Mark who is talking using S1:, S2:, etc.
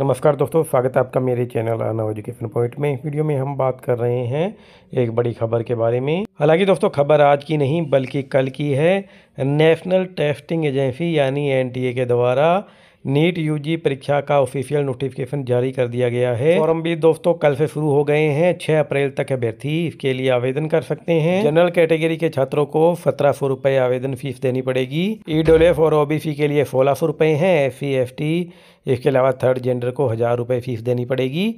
S1: नमस्कार दोस्तों स्वागत है आपका मेरे चैनल आना एजुकेशन पॉइंट में इस वीडियो में हम बात कर रहे हैं एक बड़ी खबर के बारे में हालांकि दोस्तों खबर आज की नहीं बल्कि कल की है नेशनल टेस्टिंग एजेंसी यानी एनटीए के द्वारा नीट यूजी परीक्षा का ऑफिशियल नोटिफिकेशन जारी कर दिया गया है फॉरम भी दोस्तों कल से शुरू हो गए हैं 6 अप्रैल तक अभ्यर्थी इसके लिए आवेदन कर सकते हैं जनरल कैटेगरी के छात्रों को सत्रह सौ रुपए आवेदन फीस देनी पड़ेगी ई e एफ और ओबीसी के लिए सोलह सौ रुपए है एस सी इसके अलावा थर्ड जेंडर को हजार रुपए फीस देनी पड़ेगी